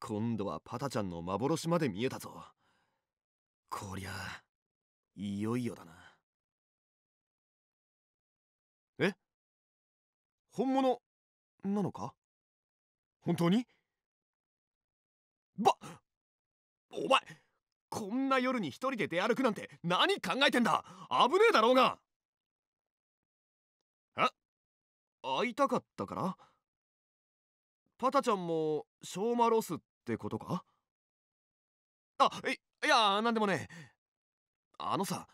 今度はパタちゃんの幻まで見えたぞこりゃいよいよだなえ本物なのか本当にばお前こんな夜に一人で出歩くなんて何考えてんだ危ねえだろうがあ会いたかったからパタちゃんもショーマロスっってことかあいいや何でもねあのさ